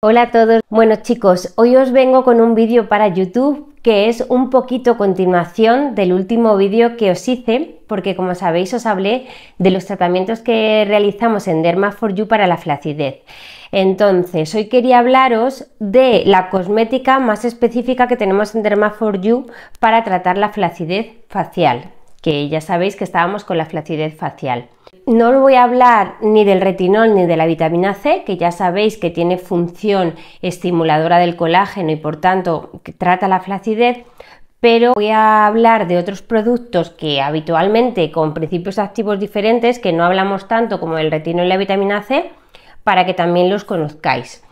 Hola a todos. Bueno chicos, hoy os vengo con un vídeo para YouTube que es un poquito continuación del último vídeo que os hice, porque como sabéis os hablé de los tratamientos que realizamos en Derma 4 You para la flacidez. Entonces, hoy quería hablaros de la cosmética más específica que tenemos en Derma 4 You para tratar la flacidez facial, que ya sabéis que estábamos con la flacidez facial. No voy a hablar ni del retinol ni de la vitamina C, que ya sabéis que tiene función estimuladora del colágeno y por tanto trata la flacidez, pero voy a hablar de otros productos que habitualmente con principios activos diferentes, que no hablamos tanto como el retinol y la vitamina C, para que también los conozcáis.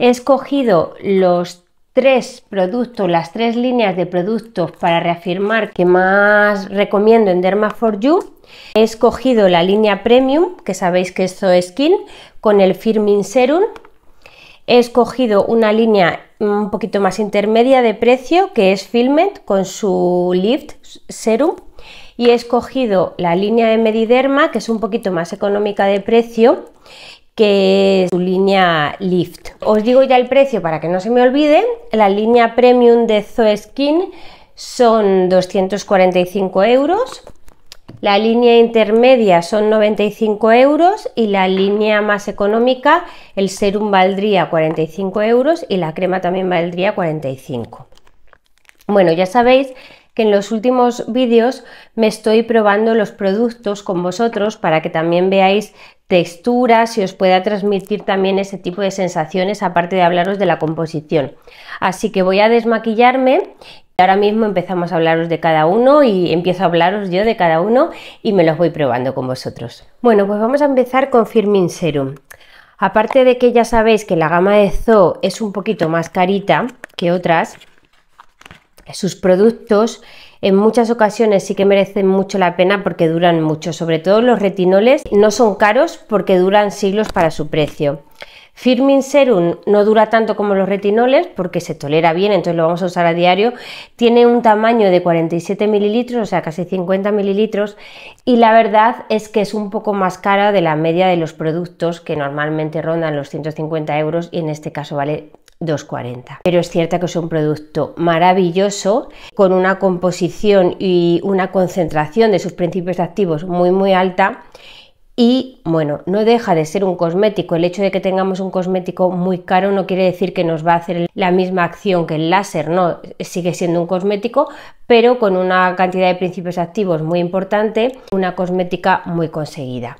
He escogido los tres productos, las tres líneas de productos para reafirmar que más recomiendo en derma for you He escogido la línea Premium, que sabéis que es Skin, con el Firming Serum. He escogido una línea un poquito más intermedia de precio, que es Filmed, con su Lift Serum. Y he escogido la línea de Mediderma, que es un poquito más económica de precio, que es su línea Lift. Os digo ya el precio para que no se me olvide. La línea Premium de Zoe Skin son 245 euros. La línea intermedia son 95 euros y la línea más económica, el serum valdría 45 euros y la crema también valdría 45. Bueno, ya sabéis que en los últimos vídeos me estoy probando los productos con vosotros para que también veáis texturas y os pueda transmitir también ese tipo de sensaciones aparte de hablaros de la composición. Así que voy a desmaquillarme y Ahora mismo empezamos a hablaros de cada uno y empiezo a hablaros yo de cada uno y me los voy probando con vosotros. Bueno, pues vamos a empezar con Firmin Serum. Aparte de que ya sabéis que la gama de Zoo es un poquito más carita que otras, sus productos en muchas ocasiones sí que merecen mucho la pena porque duran mucho, sobre todo los retinoles no son caros porque duran siglos para su precio. Firmin Serum no dura tanto como los retinoles porque se tolera bien, entonces lo vamos a usar a diario. Tiene un tamaño de 47 mililitros, o sea, casi 50 mililitros, y la verdad es que es un poco más cara de la media de los productos que normalmente rondan los 150 euros y en este caso vale 2,40. Pero es cierto que es un producto maravilloso, con una composición y una concentración de sus principios activos muy muy alta. Y bueno, no deja de ser un cosmético. El hecho de que tengamos un cosmético muy caro no quiere decir que nos va a hacer la misma acción que el láser, no, sigue siendo un cosmético, pero con una cantidad de principios activos muy importante, una cosmética muy conseguida.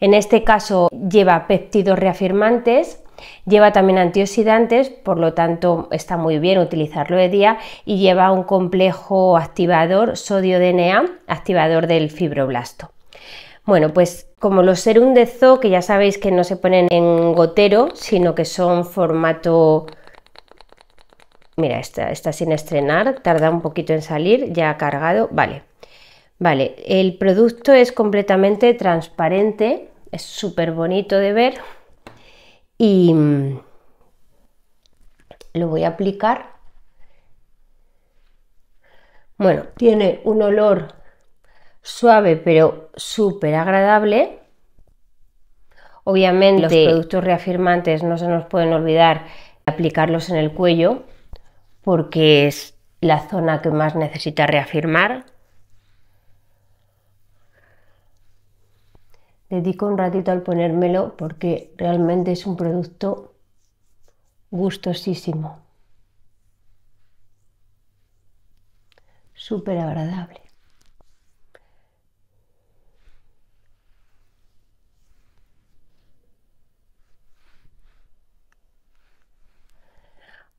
En este caso lleva péptidos reafirmantes, Lleva también antioxidantes, por lo tanto está muy bien utilizarlo de día y lleva un complejo activador sodio-DNA, activador del fibroblasto. Bueno, pues como los serum de zoo, que ya sabéis que no se ponen en gotero, sino que son formato... Mira, está, sin estrenar, tarda un poquito en salir, ya ha cargado, vale. Vale, el producto es completamente transparente, es súper bonito de ver y mm, lo voy a aplicar. Bueno, tiene un olor suave pero súper agradable. Obviamente los este productos reafirmantes no se nos pueden olvidar aplicarlos en el cuello porque es la zona que más necesita reafirmar. dedico un ratito al ponérmelo porque realmente es un producto gustosísimo, súper agradable.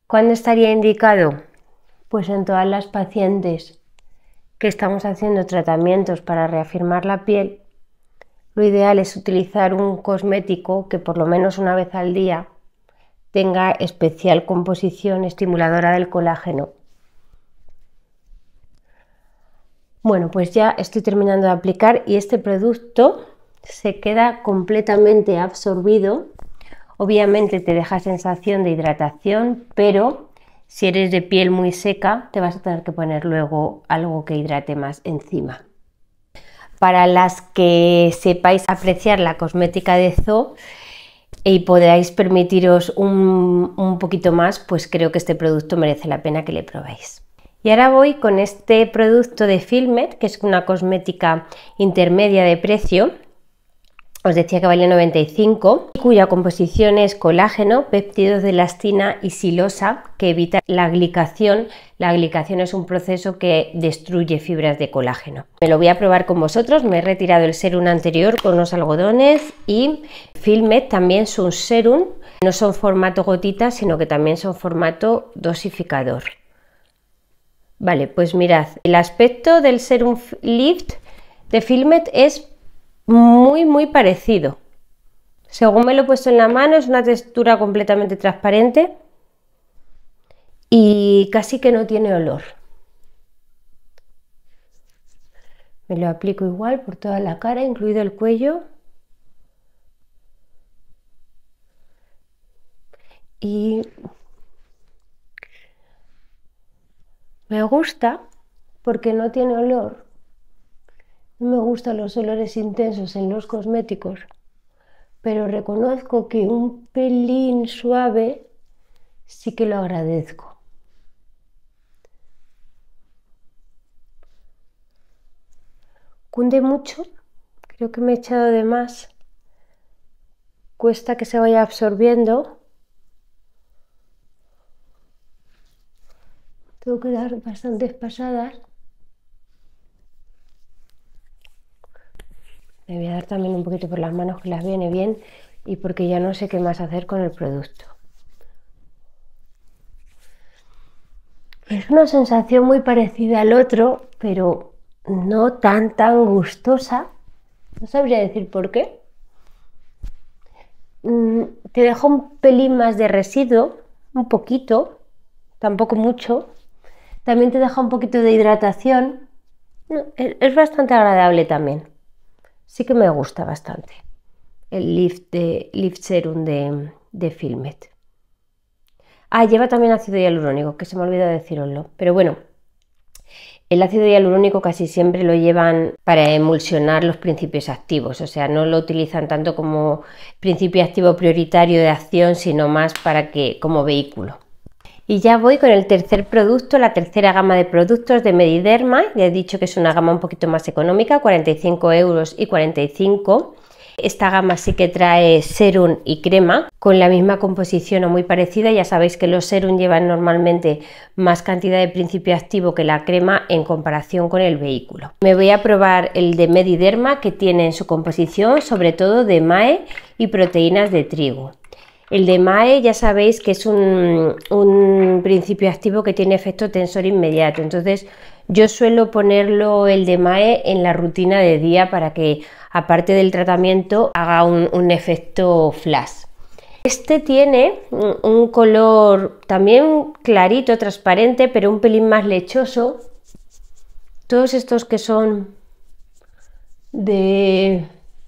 ¿Cuándo estaría indicado? Pues en todas las pacientes que estamos haciendo tratamientos para reafirmar la piel lo ideal es utilizar un cosmético que por lo menos una vez al día tenga especial composición estimuladora del colágeno. Bueno, pues ya estoy terminando de aplicar y este producto se queda completamente absorbido. Obviamente te deja sensación de hidratación, pero si eres de piel muy seca te vas a tener que poner luego algo que hidrate más encima para las que sepáis apreciar la cosmética de Zoo y podáis permitiros un, un poquito más, pues creo que este producto merece la pena que le probéis. Y ahora voy con este producto de FILMET, que es una cosmética intermedia de precio, os decía que valía 95, cuya composición es colágeno, péptidos de elastina y silosa, que evita la glicación. La glicación es un proceso que destruye fibras de colágeno. Me lo voy a probar con vosotros, me he retirado el serum anterior con unos algodones y Filmet también es un serum, no son formato gotita, sino que también son formato dosificador. Vale, pues mirad, el aspecto del serum lift de Filmet es muy, muy parecido. Según me lo he puesto en la mano, es una textura completamente transparente y casi que no tiene olor. Me lo aplico igual por toda la cara, incluido el cuello. Y me gusta porque no tiene olor. No me gustan los olores intensos en los cosméticos, pero reconozco que un pelín suave sí que lo agradezco. Cunde mucho, creo que me he echado de más. Cuesta que se vaya absorbiendo. Tengo que dar bastantes pasadas me voy a dar también un poquito por las manos que las viene bien y porque ya no sé qué más hacer con el producto. Es una sensación muy parecida al otro, pero no tan tan gustosa. No sabría decir por qué. Mm, te deja un pelín más de residuo, un poquito, tampoco mucho. También te deja un poquito de hidratación. E-, es bastante agradable también sí que me gusta bastante el lift, de, lift serum de, de Filmet. Ah, lleva también ácido hialurónico, que se me olvida deciroslo. Pero bueno, el ácido hialurónico casi siempre lo llevan para emulsionar los principios activos, o sea, no lo utilizan tanto como principio activo prioritario de acción, sino más para que como vehículo. Y ya voy con el tercer producto, la tercera gama de productos de Mediderma. Ya he dicho que es una gama un poquito más económica, 45 euros y 45. Esta gama sí que trae serum y crema con la misma composición o muy parecida. Ya sabéis que los serum llevan normalmente más cantidad de principio activo que la crema en comparación con el vehículo. Me voy a probar el de Mediderma que tiene en su composición sobre todo de MAE y proteínas de trigo. El de MAE ya sabéis que es un, principio activo que tiene efecto tensor inmediato. Entonces yo suelo ponerlo el de MAE en la rutina de día para que aparte del tratamiento haga un efecto flash. Este tiene un color también clarito, transparente, pero un pelín más lechoso. Todos estos que son de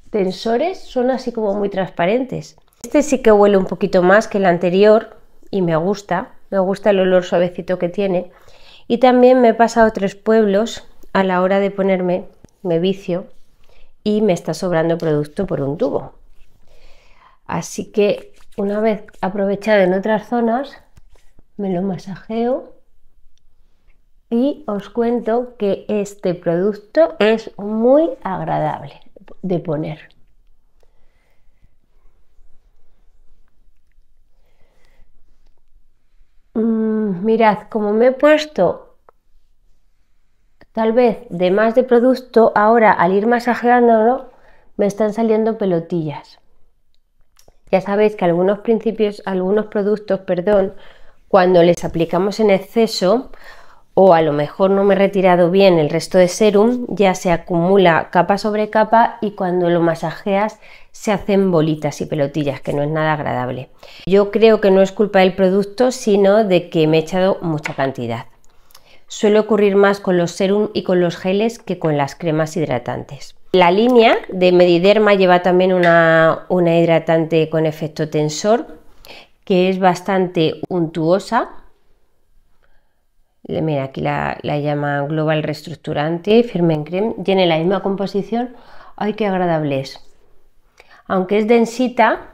tensores son así como muy transparentes. Este sí que huele un poquito más que el anterior y me gusta, me gusta el olor suavecito que tiene. Y también me he pasado tres pueblos a la hora de ponerme, me vicio y me está sobrando producto por un tubo. Así que una vez aprovechado en otras zonas, me lo masajeo y os cuento que este producto es muy agradable de poner. Mm, mirad, como me he puesto tal vez de más de producto, ahora al ir masajeándolo me están saliendo pelotillas. Ya sabéis que algunos principios, algunos productos, perdón, cuando les aplicamos en exceso, o a lo mejor no me he retirado bien el resto de serum, ya se acumula capa sobre capa y cuando lo masajeas se hacen bolitas y pelotillas, que no es nada agradable. Yo creo que no es culpa del producto, sino de que me he echado mucha cantidad. Suele ocurrir más con los serum y con los geles que con las cremas hidratantes. La línea de Mediderma lleva también una, una hidratante con efecto tensor, que es bastante untuosa mira, aquí la, llama Global Restructurante en Cream, tiene la misma composición, ¡ay qué agradable es! Aunque es densita,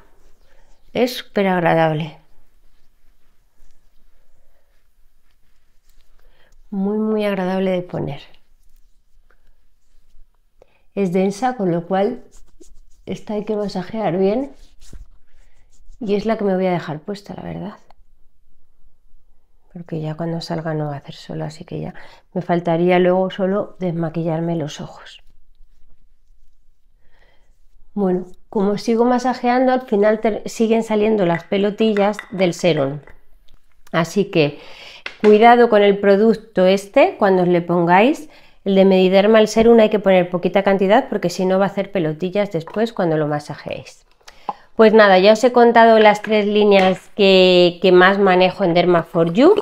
es súper agradable. Muy, muy agradable de poner. Es densa, con lo cual esta hay que masajear bien. Y es la que me voy a dejar puesta, la verdad porque ya cuando salga no va a hacer solo, así que ya me faltaría luego solo desmaquillarme los ojos. Bueno, como sigo masajeando, al final siguen saliendo las pelotillas del serum. Así que cuidado con el producto este cuando os le pongáis. El de Mediderma, el serum, hay que poner poquita cantidad porque si no va a hacer pelotillas después cuando lo masajeéis. Pues nada, ya os he contado las tres líneas que, más manejo en Derma4You.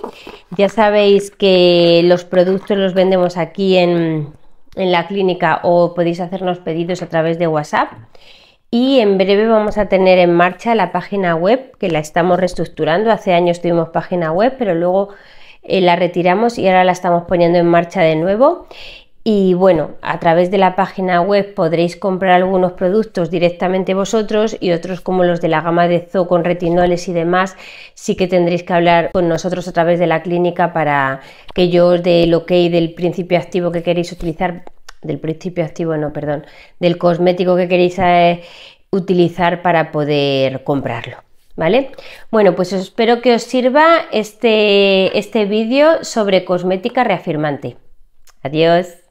Ya sabéis que los productos los vendemos aquí en, la clínica o podéis hacernos pedidos a través de WhatsApp. Y en breve vamos a tener en marcha la página web que la estamos reestructurando. Hace años tuvimos página web, pero luego eh, la retiramos y ahora la estamos poniendo en marcha de nuevo. Y bueno, a través de la página web podréis comprar algunos productos directamente vosotros y otros como los de la gama de Zoo con retinoles y demás, sí que tendréis que hablar con nosotros a través de la clínica para que yo os dé el ok del principio activo que queréis utilizar, del principio activo no, perdón, del cosmético que queréis eh, utilizar para poder comprarlo. ¿Vale? Bueno, pues espero que os sirva este, este vídeo sobre cosmética reafirmante. Adiós.